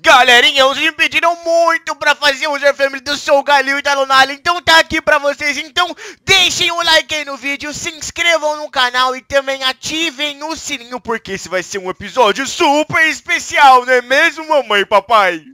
Galerinha, os me pediram muito pra fazer o Zé Family do Sou Galil e da tá Lunala, então tá aqui pra vocês. Então deixem o um like aí no vídeo, se inscrevam no canal e também ativem o sininho, porque esse vai ser um episódio super especial, não é mesmo, mamãe e papai?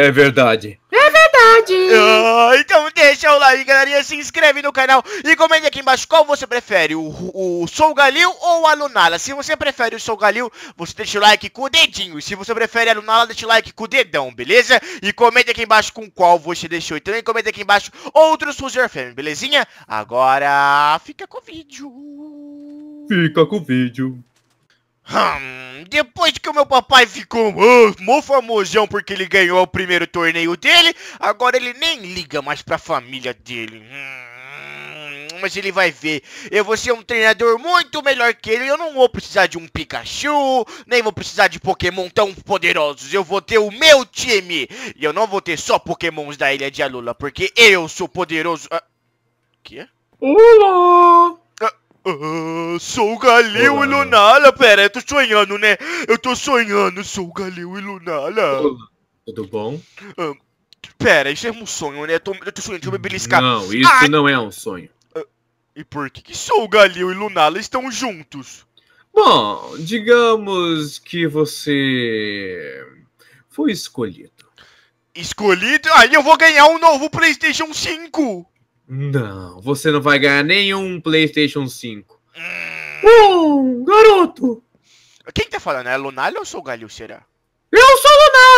É verdade. É verdade. Ah, então deixa o like, galerinha. Se inscreve no canal e comente aqui embaixo qual você prefere, o, o Sou Galil ou a Lunala. Se você prefere o Sou Galil, você deixa o like com o dedinho. Se você prefere a Lunala, deixa o like com o dedão, beleza? E comente aqui embaixo com qual você deixou. Então, e também comente aqui embaixo outros Fuser Family, belezinha? Agora fica com o vídeo. Fica com o vídeo. Hum, depois que o meu papai ficou oh, mó famosão porque ele ganhou o primeiro torneio dele, agora ele nem liga mais pra família dele. Hum, mas ele vai ver, eu vou ser um treinador muito melhor que ele, eu não vou precisar de um Pikachu, nem vou precisar de Pokémon tão poderosos, eu vou ter o meu time, e eu não vou ter só Pokémons da Ilha de Alula, porque eu sou poderoso... Ah, que? Olá! Ah, sou o Galil e Lunala. Pera, eu tô sonhando, né? Eu tô sonhando, sou o Galil e Lunala. Tudo bom? Ah, pera, isso é um sonho, né? Eu tô, eu tô sonhando, deixa eu me beliscar. Não, isso Ai. não é um sonho. Ah, e por que, que sou o Galil e Lunala estão juntos? Bom, digamos que você foi escolhido. Escolhido? Aí eu vou ganhar um novo PlayStation 5! Não, você não vai ganhar nenhum PlayStation 5. Hum. garoto! Quem tá falando? É Lunala ou sou Galil, será? Eu sou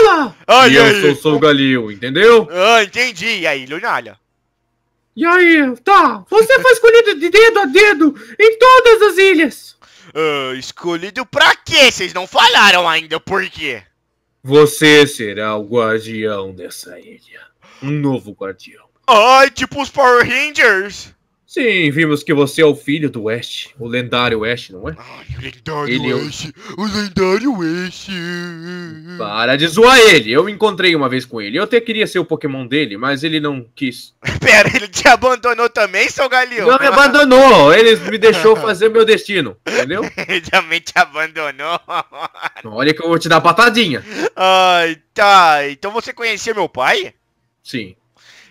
Lunala! Ai, e ai, eu sou o Galil, entendeu? Ah, entendi. E aí, Lunala? E aí, tá, você foi escolhido de dedo a dedo em todas as ilhas. Uh, escolhido pra quê? Vocês não falaram ainda por quê? Você será o guardião dessa ilha. Um novo guardião. Ai, tipo os Power Rangers! Sim, vimos que você é o filho do Ash, o lendário Ash, não é? Ai, o lendário ele Ash, é o... o lendário Ash. Para de zoar ele, eu me encontrei uma vez com ele. Eu até queria ser o Pokémon dele, mas ele não quis. Pera, ele te abandonou também, seu Galeão? Não me abandonou, ele me deixou fazer meu destino, entendeu? ele também te abandonou. Olha que eu vou te dar patadinha. Ai, tá, então você conhecia meu pai? Sim.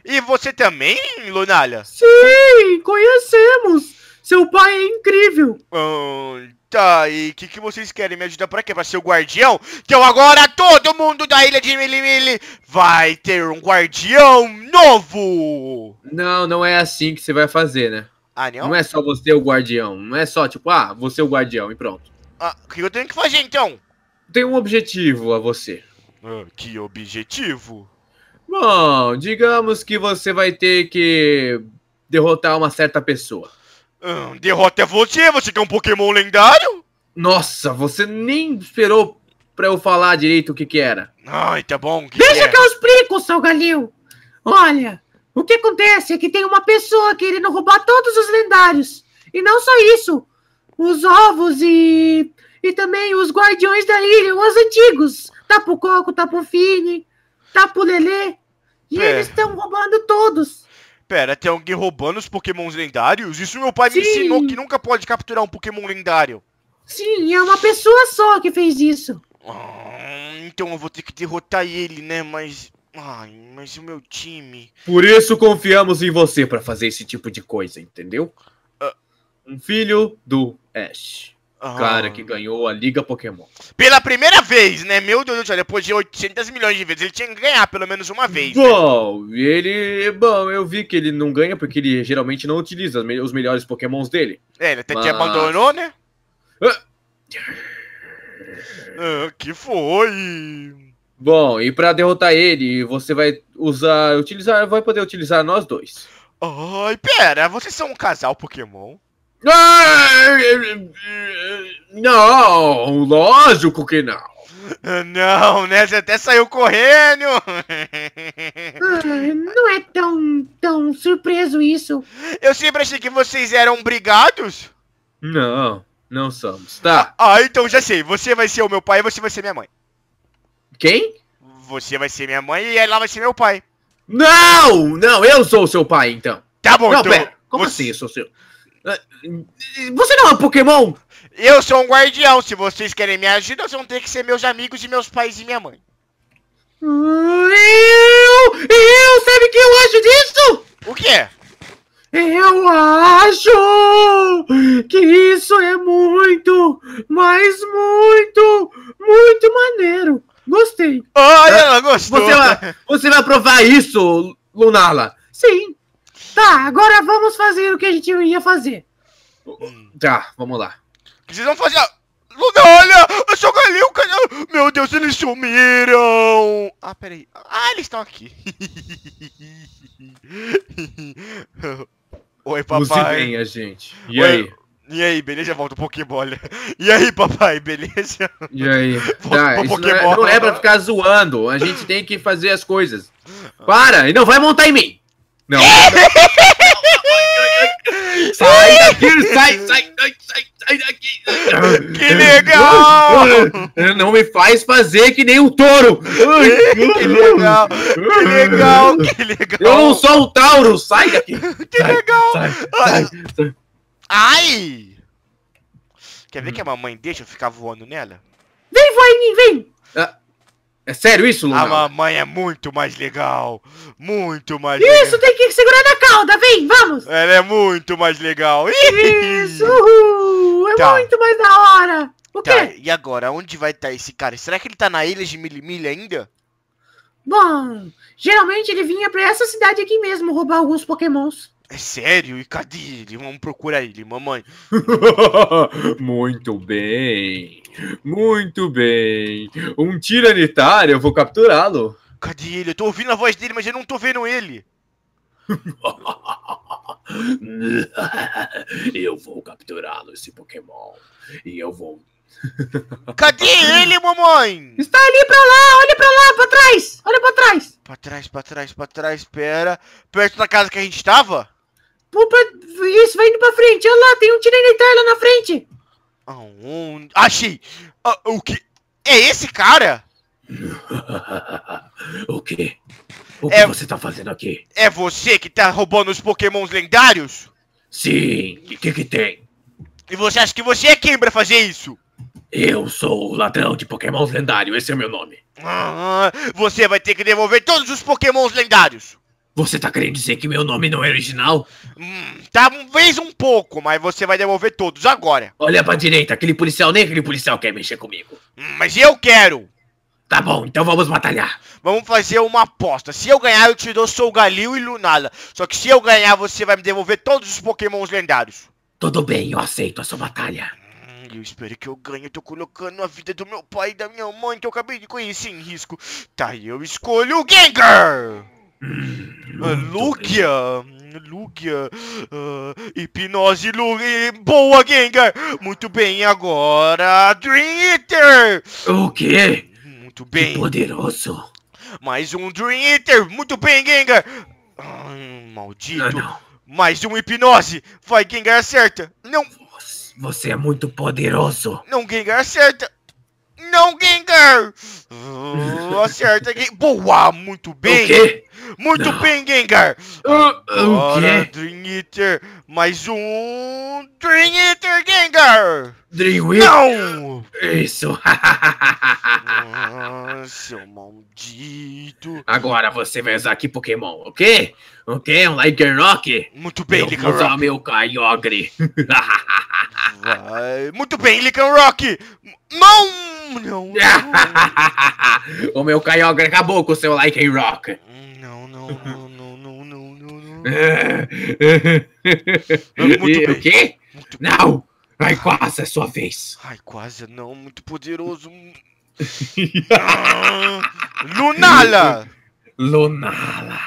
E você também, Lunalha? Sim, conhecemos. Seu pai é incrível. Hum, tá, e o que, que vocês querem me ajudar pra quê? Pra ser o guardião? Então agora todo mundo da ilha de Milimili vai ter um guardião novo! Não, não é assim que você vai fazer, né? Ah, não? não é só você o guardião. Não é só, tipo, ah, você é o guardião e pronto. Ah, o que eu tenho que fazer então? Tem um objetivo a você. Ah, que objetivo? Bom, digamos que você vai ter que derrotar uma certa pessoa. Hum, derrota é você, você quer um Pokémon lendário? Nossa, você nem esperou pra eu falar direito o que que era. Ai, tá bom. Que Deixa que, que eu explico, seu Galil. Olha, o que acontece é que tem uma pessoa querendo roubar todos os lendários. E não só isso, os ovos e e também os guardiões da ilha, os antigos. Tapu Coco, Tapu Fini, Tapu Lelê. E eles estão roubando todos. Pera, tem alguém roubando os pokémons lendários? Isso meu pai Sim. me ensinou que nunca pode capturar um pokémon lendário. Sim, é uma pessoa só que fez isso. Ah, então eu vou ter que derrotar ele, né? Mas. Ai, mas o meu time. Por isso confiamos em você para fazer esse tipo de coisa, entendeu? Uh, um filho do Ash cara que ganhou a Liga Pokémon. Pela primeira vez, né? Meu Deus do céu, depois de 800 milhões de vezes, ele tinha que ganhar pelo menos uma vez. Bom, né? ele. Bom, eu vi que ele não ganha porque ele geralmente não utiliza os melhores Pokémons dele. É, ele até mas... te abandonou, né? Ah. ah, que foi? Bom, e para derrotar ele, você vai usar, utilizar, vai poder utilizar nós dois. Ai, pera, vocês são um casal Pokémon? Não, lógico que não. Não, né? Você até saiu correndo. Ah, não é tão, tão surpreso isso. Eu sempre achei que vocês eram brigados. Não, não somos, tá? Ah, então já sei. Você vai ser o meu pai e você vai ser minha mãe. Quem? Você vai ser minha mãe e ela vai ser meu pai. Não, não, eu sou o seu pai, então. Tá bom, não, então. Pera, como você... assim eu sou seu? Ah, você não é um Pokémon? Eu sou um guardião. Se vocês querem me ajudar, vocês vão ter que ser meus amigos e meus pais e minha mãe. Eu! Eu! Sabe o que eu acho disso? O que? Eu acho que isso é muito, mas muito, muito maneiro. Gostei. Olha, ela gostou. Você vai, você vai provar isso, Lunala? Sim. Tá, agora vamos fazer o que a gente ia fazer. Tá, vamos lá. O que vocês vão fazer? Luna, olha! Eu joguei ali o canhão Meu Deus, eles sumiram! Ah, peraí. Ah, eles estão aqui. Oi, papai. Bem, a gente. E Oi. aí? E aí, beleza? Volta um Pokébola. E aí, papai, beleza? E aí? Volta tá, um isso não é, não é pra ficar zoando. A gente tem que fazer as coisas. Para! E não vai montar em mim! Não. sai daqui, sai, sai, sai, sai, sai daqui. Que legal! Não me faz fazer que nem um touro. Que legal, que legal, que legal. Eu não sou um tauro, sai daqui. Que sai, legal. Sai, sai, sai. Ai! Quer ver que a mamãe deixa eu ficar voando nela? Vem, vai, vem! Ah. É sério isso, Luna? A mamãe é muito mais legal. Muito mais isso, legal. Isso, tem que segurar na cauda. Vem, vamos. Ela é muito mais legal. Isso, uhul. É tá. muito mais da hora. O tá, quê? e agora? Onde vai estar tá esse cara? Será que ele tá na ilha de Milimilha ainda? Bom, geralmente ele vinha pra essa cidade aqui mesmo roubar alguns pokémons. É sério? E cadê ele? Vamos procurar ele, mamãe. muito bem. Muito bem. Um tiranitário, eu vou capturá-lo. Cadê ele? Eu tô ouvindo a voz dele, mas eu não tô vendo ele. eu vou capturá-lo, esse Pokémon. E eu vou. Cadê ele, mamãe? Está ali pra lá, olha pra lá, pra trás! Olha pra trás! Pra trás, pra trás, pra trás, pera. Perto da casa que a gente estava? Isso, vai indo pra frente. Olha lá, tem um Tiranitar tá lá na frente. Aonde? Achei! Uh, o que? É esse cara? o quê? O que é- você tá fazendo aqui? É você que tá roubando os pokémons lendários? Sim, o que que tem? E você acha que você é quem pra fazer isso? Eu sou o ladrão de pokémons lendários, esse é o meu nome. Ah, você vai ter que devolver todos os pokémons lendários. Você tá querendo dizer que meu nome não é original? Hum, talvez um pouco, mas você vai devolver todos agora. Olha pra direita, aquele policial, nem aquele policial quer mexer comigo. Hum, mas eu quero! Tá bom, então vamos batalhar. Vamos fazer uma aposta. Se eu ganhar, eu te dou Galil e Lunala. Só que se eu ganhar, você vai me devolver todos os pokémons lendários. Tudo bem, eu aceito a sua batalha. Hum, eu espero que eu ganhe. Eu tô colocando a vida do meu pai e da minha mãe, que eu acabei de conhecer, em risco. Tá, eu escolho o Gengar! Lugia, Lugia, uh, hipnose Lugia, boa Gengar, muito bem, agora Dream Eater. O quê? Muito bem. Que poderoso. Mais um Dream Eater, muito bem Gengar. Ai, maldito. Ah, Mais um hipnose, vai Gengar acerta, não. Você é muito poderoso. Não Gengar acerta. Não, Gengar! Uh, acerta, Gengar. Boa, muito bem. O quê? Muito Não. bem, Gengar! Ah, Agora, quê? Dream Eater, mais um Dream Eater, Gengar! Dream Eater? Não! Isso! ah, seu maldito! Agora você vai usar aqui Pokémon, ok? Ok? Um rock. Muito bem, Rock! Vou usar meu Kyogre! vai. Muito bem, Lycanroc! Não! Não! não. o meu Kyogre acabou com o seu Lycanroc! Hum. Não, não, não, não, não, não, não, não. Muito bem. O quê? Muito não! Ai, quase é sua vez. Ai, quase não, muito poderoso. Lunala! Lunala!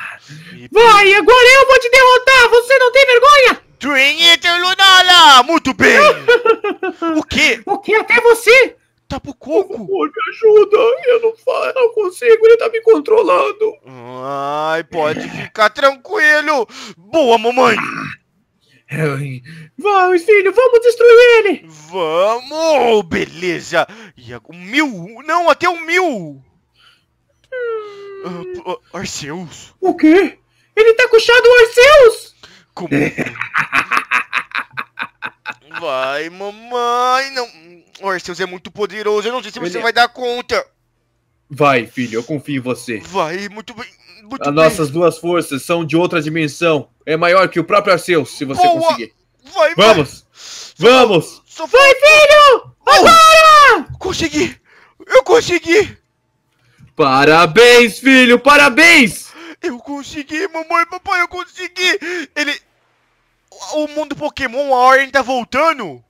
Vai, agora eu vou te derrotar! Você não tem vergonha? Trinity Lunala! Muito bem! o quê? O quê? Até você! Tá pro coco. Por favor, me ajuda. Eu não, eu não consigo, ele tá me controlando. Ai, pode ficar tranquilo. Boa, mamãe. Vamos, filho, vamos destruir ele! Vamos! Beleza! E um mil? Não, até um mil! Hum... Uh, Arceus? O quê? Ele tá coxado o Arceus? Como? Vai, mamãe, não... O Arceus é muito poderoso, eu não sei se você Ele... É- vai dar conta. Vai, filho, eu confio em você. Vai, muito bem. Muito As bem. nossas duas forças são de outra dimensão. É maior que o próprio Arceus, se você Boa. conseguir. Vai, Vamos! Vai. Vamos! Só... Vai, filho! Oh! Agora! Oh, consegui! Eu consegui! Parabéns, filho! Parabéns! Eu consegui, mamãe, papai, eu consegui! Ele. O mundo Pokémon, a ordem tá voltando!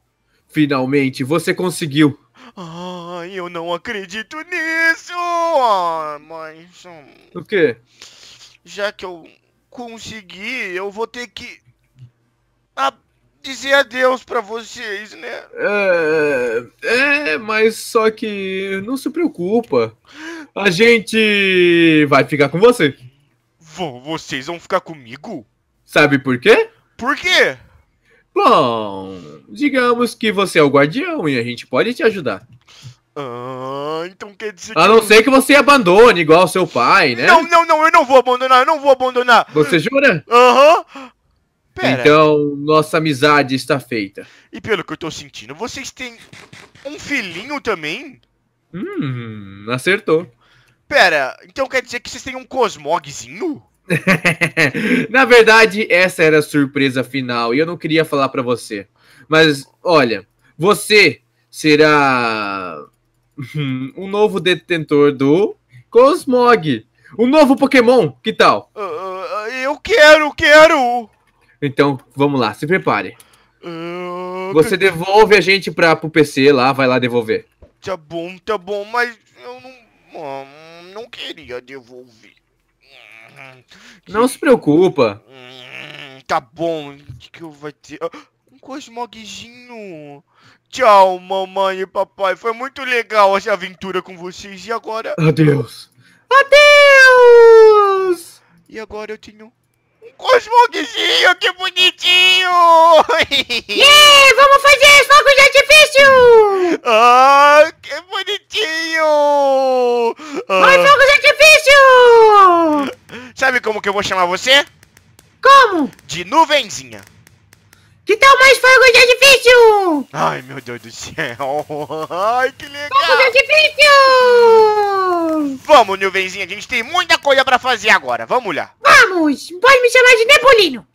Finalmente, você conseguiu. Ai, ah, eu não acredito nisso! Ah, mas. Hum, o quê? Já que eu consegui, eu vou ter que. Ah, dizer adeus para vocês, né? É, é, mas só que não se preocupa. A gente vai ficar com você. vocês vão ficar comigo? Sabe por quê? Por quê? Bom, digamos que você é o guardião e a gente pode te ajudar. Ah, então quer dizer. A não ser que você abandone, igual seu pai, né? Não, não, não, eu não vou abandonar, eu não vou abandonar. Você jura? Aham. Uhum. Pera. Então, nossa amizade está feita. E pelo que eu tô sentindo, vocês têm um filhinho também? Hum, acertou. Pera, então quer dizer que vocês têm um cosmogzinho? Na verdade, essa era a surpresa final e eu não queria falar para você. Mas olha, você será um novo detentor do Cosmog, um novo Pokémon. Que tal? Uh, eu quero, quero. Então, vamos lá, se prepare. Uh, você devolve a gente para pro PC lá, vai lá devolver. Tá bom, tá bom, mas eu não, não queria devolver. Não se preocupa. Hum, tá bom, o que eu vou ter? Ah, um cosmogzinho. Tchau, mamãe e papai. Foi muito legal essa aventura com vocês. E agora? Adeus. Adeus! E agora eu tenho um cosmogzinho, que bonitinho! yeah, vamos fazer fogo de artifício! Ah, que bonitinho! Vai, fogo sabe como que eu vou chamar você? Como? De nuvenzinha. Que tal mais fogos de edifício? Ai, meu Deus do céu. Ai, que legal. Fogos de edifício! Vamos, nuvenzinha. A gente tem muita coisa pra fazer agora. Vamos lá. Vamos. Pode me chamar de Nebulino?